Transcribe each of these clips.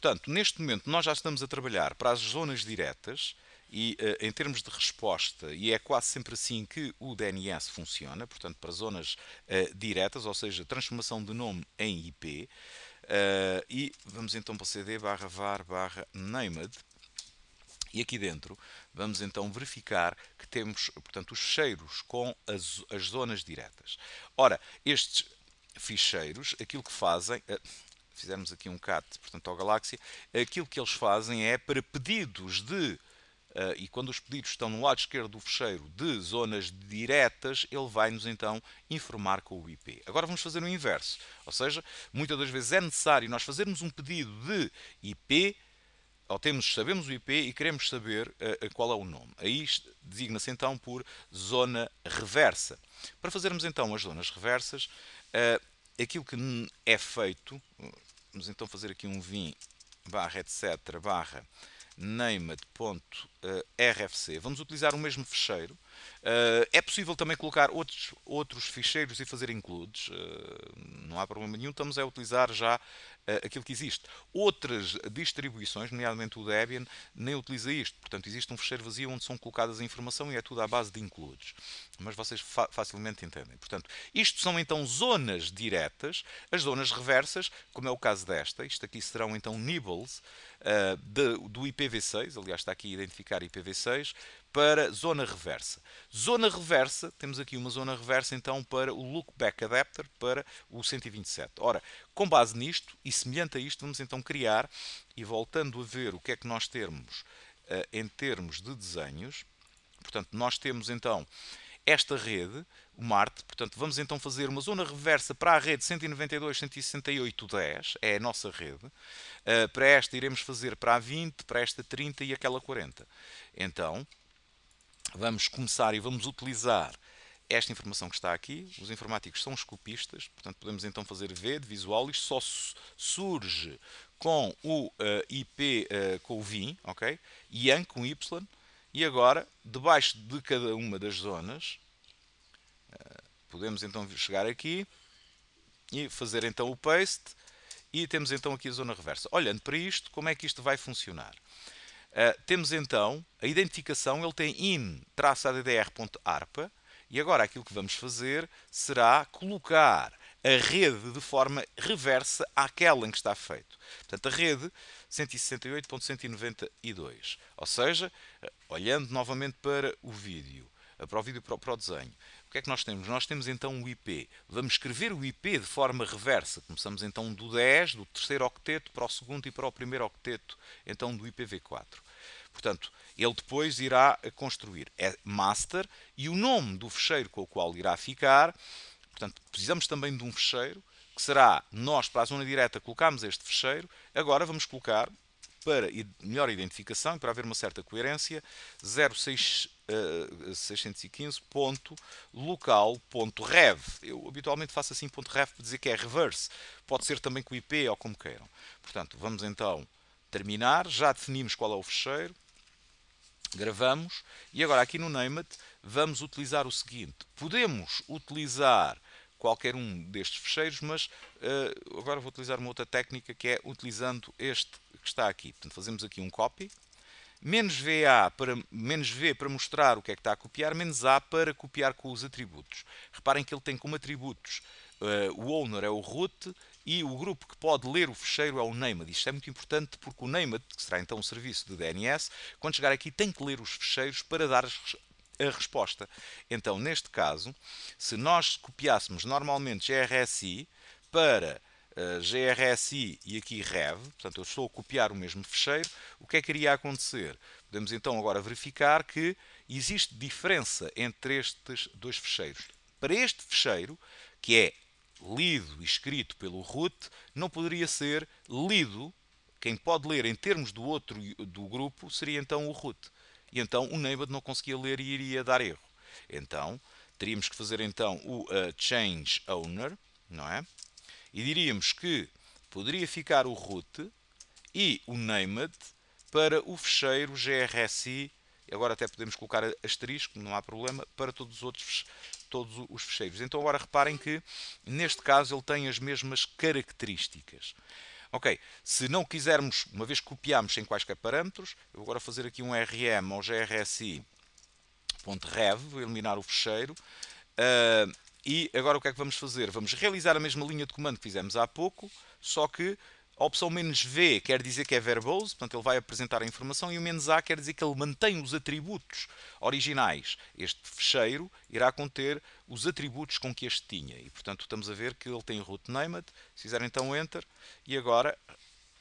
portanto, neste momento nós já estamos a trabalhar para as zonas diretas e eh, em termos de resposta, e é quase sempre assim que o DNS funciona, portanto, para zonas eh, diretas, ou seja, transformação de nome em IP. Eh, e vamos então para o cd barra var barra named e aqui dentro vamos então verificar que temos, portanto, os cheiros com as, as zonas diretas. Ora, estes ficheiros, aquilo que fazem, fizermos aqui um cat, portanto, ao Galáxia, aquilo que eles fazem é para pedidos de Uh, e quando os pedidos estão no lado esquerdo do fecheiro de zonas diretas, ele vai-nos então informar com o IP. Agora vamos fazer o inverso, ou seja, muitas das vezes é necessário nós fazermos um pedido de IP, ou temos, sabemos o IP e queremos saber uh, qual é o nome. Aí designa-se então por zona reversa. Para fazermos então as zonas reversas, uh, aquilo que é feito, vamos então fazer aqui um vim barra etc barra named.rfc. Eh, vamos utilizar o mesmo ficheiro eh, É possível também colocar outros, outros ficheiros e fazer includes. Eh, não há problema nenhum. Estamos a utilizar já eh, aquilo que existe. Outras distribuições, nomeadamente o Debian, nem utiliza isto. Portanto, existe um fecheiro vazio onde são colocadas a informação e é tudo à base de includes. Mas vocês fa facilmente entendem. Portanto, isto são então zonas diretas. As zonas reversas, como é o caso desta, isto aqui serão então nibbles uh, de, do IPv6, aliás está aqui a identificar IPv6, para zona reversa. Zona reversa, temos aqui uma zona reversa então para o loopback adapter para o 127. Ora, com base nisto e semelhante a isto, vamos então criar e voltando a ver o que é que nós temos uh, em termos de desenhos. Portanto, nós temos então esta rede, o Marte, portanto, vamos então fazer uma zona reversa para a rede 192.168.10, é a nossa rede. Uh, para esta iremos fazer para a 20, para esta 30 e aquela 40. Então, vamos começar e vamos utilizar esta informação que está aqui. Os informáticos são escopistas, portanto podemos então fazer V de visual. Isto só surge com o uh, eh, IP uh, eh, com o VIN, ok? IAN com Y. E agora, debaixo de cada uma das zonas, uh, podemos então chegar aqui e fazer então o paste. E temos então aqui a zona reversa. Olhando para isto, como é que isto vai funcionar? Uh, temos então a identificação, ele tem in-addr.arpa e agora aquilo que vamos fazer será colocar a rede de forma reversa àquela em que está feito. Portanto, a rede 168.192. Ou seja, eh, olhando novamente para o vídeo, para o vídeo e para, para o desenho. O que é que nós temos? Nós temos então o IP. Vamos escrever o IP de forma reversa. Começamos então do 10, do terceiro octeto, para o segundo e para o primeiro octeto, então do IPv4. Portanto, ele depois irá construir é master e o nome do fecheiro com o qual irá ficar. Portanto, precisamos também de um fecheiro, que será nós, para a zona direta, colocamos este fecheiro. Agora vamos colocar, para melhor identificação e para haver uma certa coerência, 06 615.local.rev. Eh, 615 ponto local ponto rev. Eu habitualmente faço assim ponto rev para dizer que é reverse. Pode ser também com IP ou como queiram. Portanto, vamos então terminar. Já definimos qual é o fecheiro. Gravamos. E agora aqui no Named vamos utilizar o seguinte. Podemos utilizar qualquer um destes fecheiros, mas uh, agora vou utilizar uma outra técnica que é utilizando este que está aqui. Portanto, fazemos aqui um copy menos VA para, menos V para mostrar o que é que está a copiar, menos A para copiar com os atributos. Reparem que ele tem como atributos uh, o owner é o root e o grupo que pode ler o fecheiro é o named. Isto é muito importante porque o named, que será então um serviço do DNS, quando chegar aqui tem que ler os fecheiros para dar a resposta. Então, neste caso, se nós copiássemos normalmente GRSI para eh, GRSI e aqui REV, portanto eu estou a copiar o mesmo fecheiro, o que é que iria acontecer? Podemos então agora verificar que existe diferença entre estes dois fecheiros. Para este fecheiro, que é lido e escrito pelo root, não poderia ser lido, quem pode ler em termos do outro do grupo seria então o root. E então o neighbor não conseguia ler e iria dar erro. Então, teríamos que fazer então o uh, change owner, não é? E diríamos que poderia ficar o root e o named para o fecheiro grsi. Agora até podemos colocar asterisco, não há problema, para todos os outros todos os fecheiros. Então agora reparem que neste caso ele tem as mesmas características. Ok, se não quisermos, uma vez que sem quaisquer parâmetros, eu vou agora fazer aqui um rm ou grsi.rev, vou eliminar o fecheiro, uh, e agora o que é que vamos fazer? Vamos realizar a mesma linha de comando que fizemos há pouco, só que a opção "-v", quer dizer que é verbose, portanto ele vai apresentar a informação, e o "-a", quer dizer que ele mantém os atributos originais. Este fecheiro irá conter os atributos com que este tinha. E, portanto, estamos a ver que ele tem root named. Se fizer então Enter, e agora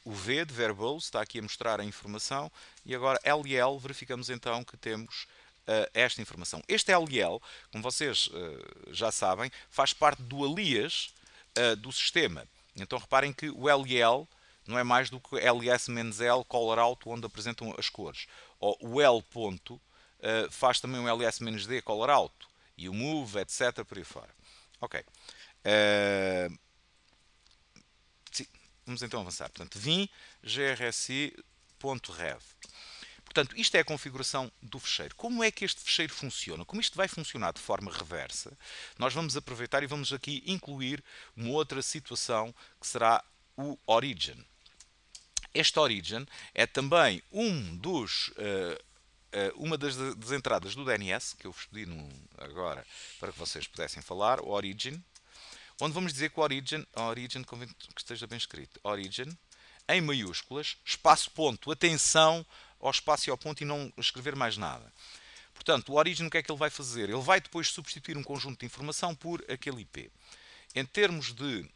o V de verbose está aqui a mostrar a informação, e agora L e L verificamos então que temos eh, esta informação. Este LDL, como vocês eh, já sabem, faz parte do alias eh, do sistema. Então reparem que o LDL não é mais do que LS menos L, color out, onde apresentam as cores. Ou o L ponto faz também um LS menos D, color out. E o move, etc, por aí fora. Ok. Uh... Sim. Vamos então avançar. Portanto, vim grsi.rev. Portanto, isto é a configuração do fecheiro. Como é que este fecheiro funciona? Como isto vai funcionar de forma reversa? Nós vamos aproveitar e vamos aqui incluir uma outra situação que será o origin. Este origin é também um dos, uh, uh, uma das, das, entradas do DNS, que eu vos pedi num agora para que vocês pudessem falar, o origin, onde vamos dizer que o origin, origin convém que esteja bem escrito, origin, em maiúsculas, espaço ponto, atenção, ao espaço e ao ponto e não escrever mais nada. Portanto, o origin o que é que ele vai fazer? Ele vai depois substituir um conjunto de informação por aquele IP. Em termos de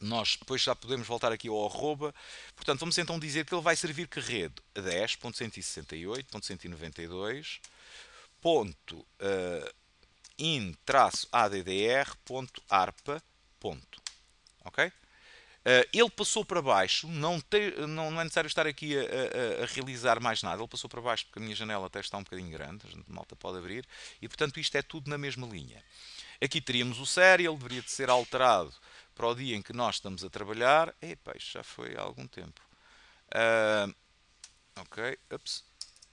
nós depois já podemos voltar aqui ao arroba. Portanto, vamos então dizer que ele vai servir que rede? 10.168.192.in-addr.arpa. Eh, ok? Eh, ele passou para baixo, não, te, não, não é necessário estar aqui a, a, a, realizar mais nada, ele passou para baixo porque a minha janela até está um bocadinho grande, a gente malta pode abrir, e portanto isto é tudo na mesma linha. Aqui teríamos o ele deveria de ser alterado para o dia em que nós estamos a trabalhar. Epá, isto já foi há algum tempo. Uh, ok, ups.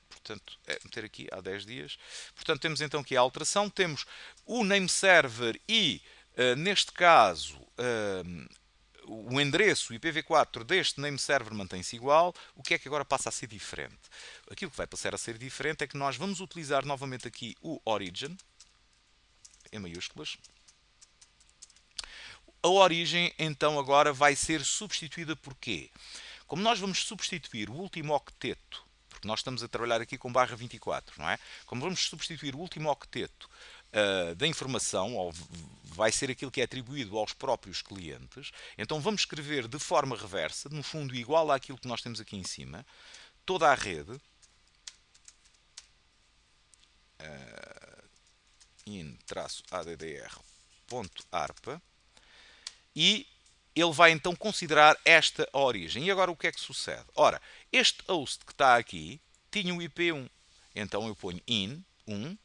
Portanto, é meter aqui há 10 dias. Portanto, temos então aqui a alteração. Temos o name server e, uh, neste caso, uh, o endereço IPv4 deste name server mantém-se igual, o que é que agora passa a ser diferente? Aquilo que vai passar a ser diferente é que nós vamos utilizar novamente aqui o origin, em maiúsculas. A origem, então, agora vai ser substituída por quê? Como nós vamos substituir o último octeto, porque nós estamos a trabalhar aqui com barra 24, não é? Como vamos substituir o último octeto eh, da informação, ou vai ser aquilo que é atribuído aos próprios clientes. Então vamos escrever de forma reversa, no fundo igual àquilo que nós temos aqui em cima, toda a rede. Uh, eh, in-addr.arpa e ele vai então considerar esta a origem. E agora o que é que sucede? Ora, este host que está aqui tinha o IP1. Então eu ponho in1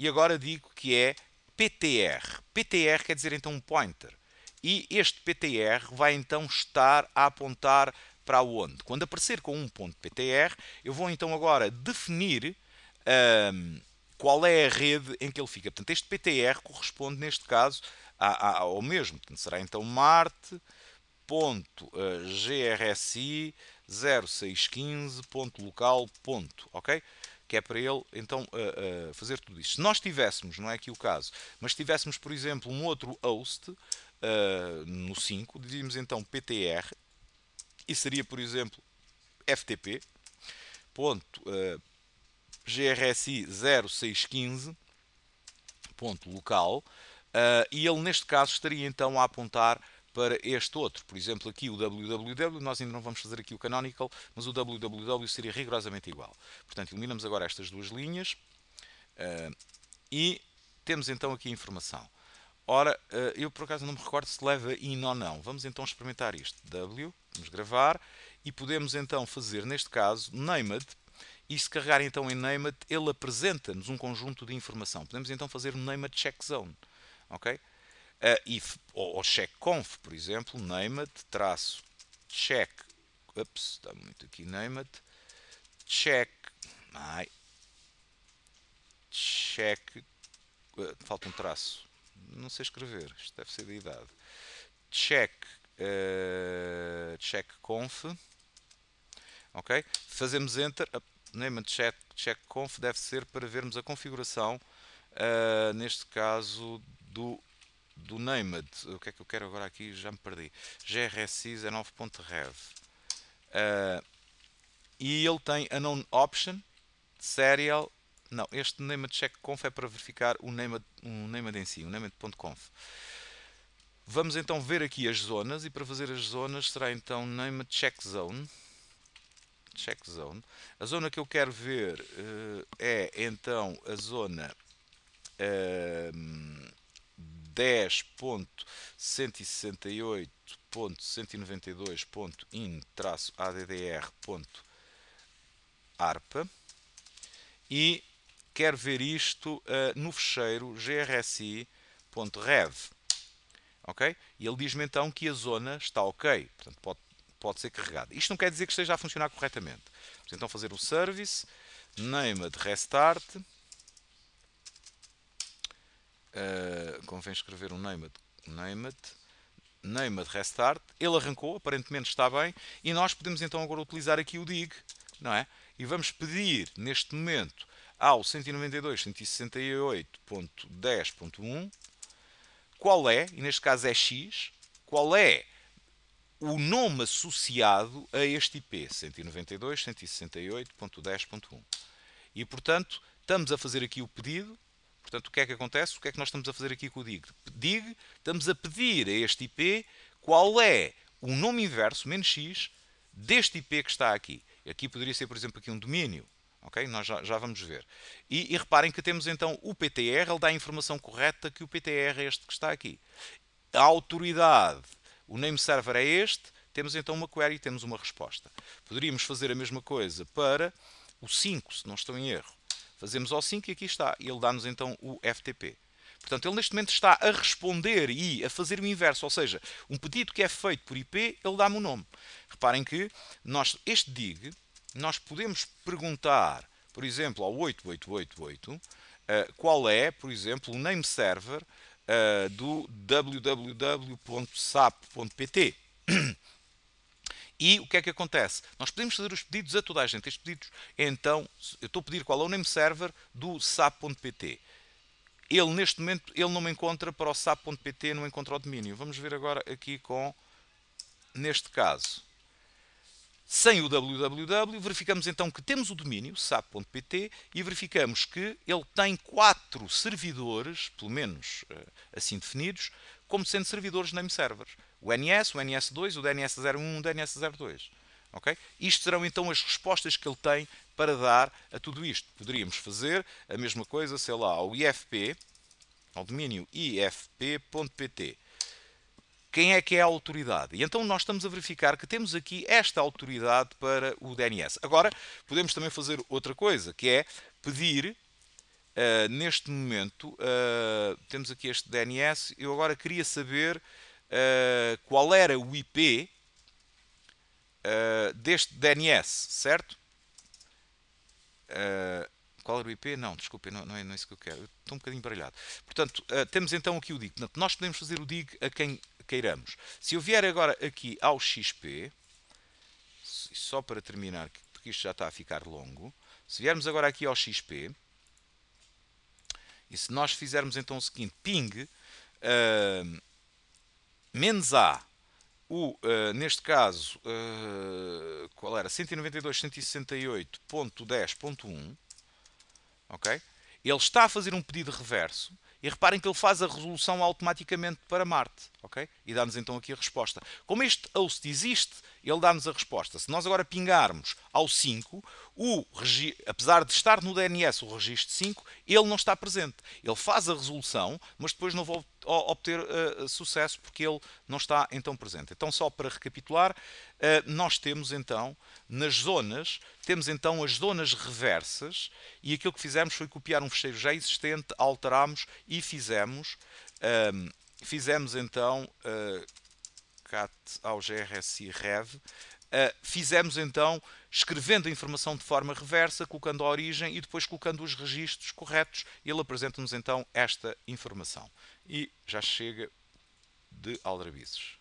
e agora digo que é PTR. PTR quer dizer então um pointer. E este PTR vai então estar a apontar para onde? Quando aparecer com um ponto PTR, eu vou então agora definir um, qual é a rede em que ele fica. Portanto, este PTR corresponde, neste caso, a, a, ao mesmo. Portanto, será então marte.grsi0615.local. Eh, ok? que é para ele então uh, uh, fazer tudo isto. Se nós tivéssemos, não é aqui o caso, mas tivéssemos, por exemplo, um outro host eh, no 5, dizíamos então PTR, e seria, por exemplo, FTP. Ponto, GRSI 0615 ponto local uh, e ele neste caso estaria então a apontar para este outro. Por exemplo, aqui o www, nós ainda não vamos fazer aqui o canonical, mas o www seria rigorosamente igual. Portanto, eliminamos agora estas duas linhas uh, e temos então aqui a informação. Ora, uh, eu por acaso não me recordo se leva in ou não. Vamos então experimentar isto. W, vamos gravar e podemos então fazer, neste caso, named, e se carregar então em named, ele apresenta-nos um conjunto de informação. Podemos então fazer um named check zone. Okay? Uh, eh, if, ou, ou checkconf, por exemplo, named, traço, check, ups, está muito aqui, named, check, ai, check, uh, falta um traço, não sei escrever, isto deve ser de idade, check, uh, ok, fazemos enter, uh, name check, check checkconf deve ser para vermos a configuração, uh, neste caso do do named, o que é que eu quero agora aqui, já me perdi, grsis a 9.rev. Uh, e ele tem a known option, serial, não, este named check conf é para verificar o named, um named em si, o named.conf. Vamos então ver aqui as zonas e para fazer as zonas será então named check zone. Check zone. A zona que eu quero ver uh, é então a zona uh, 10.168.192.in-addr.arpa e quero ver isto uh, no fecheiro grsi.rev. Okay? E ele diz-me então que a zona está ok, portanto pode, pode ser carregada. Isto não quer dizer que esteja a funcionar corretamente. Vamos então fazer o service, name de restart, Uh, convém escrever um Neymat. Neymat. Neymat Restart. Ele arrancou, aparentemente está bem. E nós podemos então agora utilizar aqui o dig. Não é? E vamos pedir, neste momento, ao 192.168.10.1 qual é, e neste caso é X, qual é o nome associado a este IP 192.168.10.1. E portanto, estamos a fazer aqui o pedido Portanto, o que é que acontece? O que é que nós estamos a fazer aqui com o DIG? DIG, estamos a pedir a este IP qual é o nome inverso, menos x, deste IP que está aqui. Aqui poderia ser, por exemplo, aqui um domínio. Okay? Nós já, já vamos ver. E, e, reparem que temos então o PTR, ele dá a informação correta que o PTR é este que está aqui. A autoridade, o name server é este, temos então uma query e temos uma resposta. Poderíamos fazer a mesma coisa para o 5, se não estou em erro. Fazemos O5 e aqui está. E ele dá-nos então o FTP. Portanto, ele neste momento está a responder e a fazer o inverso, ou seja, um pedido que é feito por IP, ele dá-me o um nome. Reparem que nós, este dig, nós podemos perguntar, por exemplo, ao 8888, uh, eh, qual é, por exemplo, o name server uh, do www.sap.pt. E o que é que acontece? Nós podemos fazer os pedidos a toda a gente. Estes pedidos, então, eu estou a pedir qual é o name server do sap.pt. Ele, neste momento, ele não me encontra para o sap.pt, não encontra o domínio. Vamos ver agora aqui com, neste caso, sem o www, verificamos então que temos o domínio sap.pt e verificamos que ele tem quatro servidores, pelo menos eh, assim definidos, como sendo servidores name servers o NS, o NS2, o DNS01, o DNS02. Okay? Isto serão então as respostas que ele tem para dar a tudo isto. Poderíamos fazer a mesma coisa, sei lá, ao IFP, ao domínio ifp.pt. Quem é que é a autoridade? E então nós estamos a verificar que temos aqui esta autoridade para o DNS. Agora, podemos também fazer outra coisa, que é pedir, uh, neste momento, uh, temos aqui este DNS, eu agora queria saber uh, qual era o IP uh, eh, deste DNS, certo? Uh, qual era o IP? Não, desculpem, não, não, é, não é isso que eu quero. estou um bocadinho baralhado. Portanto, temos então aqui o DIG. Portanto, nós podemos fazer o DIG a quem queiramos. Se eu vier agora aqui ao XP, só para terminar, porque isto já está a ficar longo, se viermos agora aqui ao XP, e se nós fizermos então o seguinte, ping, uh, menos A. O, uh, neste caso, uh, qual era? 192.168.10.1. Ok? Ele está a fazer um pedido reverso. E reparem que ele faz a resolução automaticamente para Marte, ok? E dá-nos então aqui a resposta. Como este host existe, ele dá-nos a resposta. Se nós agora pingarmos ao 5, o, apesar de estar no DNS o registro 5, ele não está presente. Ele faz a resolução, mas depois não vou obter uh, sucesso porque ele não está então presente. Então, só para recapitular, uh, nós temos então, nas zonas, temos então as zonas reversas e aquilo que fizemos foi copiar um fecheiro já existente, alterámos e fizemos, ehm, fizemos então, uh, CAT ao GRSI REV, Uh, fizemos então escrevendo a informação de forma reversa, colocando a origem e depois colocando os registros corretos. Ele apresenta-nos então esta informação. E já chega de aldrabices.